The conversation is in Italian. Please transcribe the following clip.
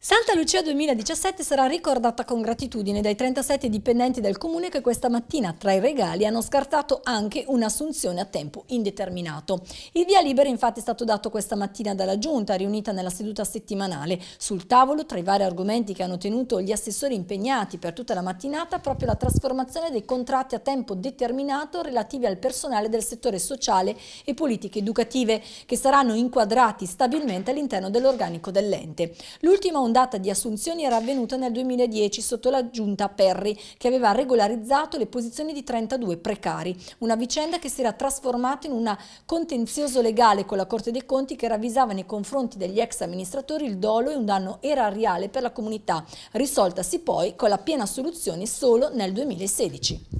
Santa Lucia 2017 sarà ricordata con gratitudine dai 37 dipendenti del comune che questa mattina tra i regali hanno scartato anche un'assunzione a tempo indeterminato. Il via libera infatti è stato dato questa mattina dalla giunta riunita nella seduta settimanale. Sul tavolo tra i vari argomenti che hanno tenuto gli assessori impegnati per tutta la mattinata proprio la trasformazione dei contratti a tempo determinato relativi al personale del settore sociale e politiche educative che saranno inquadrati stabilmente all'interno dell'organico dell'ente. L'ultima ondata di assunzioni era avvenuta nel 2010 sotto la giunta Perry, che aveva regolarizzato le posizioni di 32 precari. Una vicenda che si era trasformata in un contenzioso legale con la Corte dei Conti che ravvisava nei confronti degli ex amministratori il dolo e un danno erariale per la comunità, risoltasi poi con la piena soluzione solo nel 2016.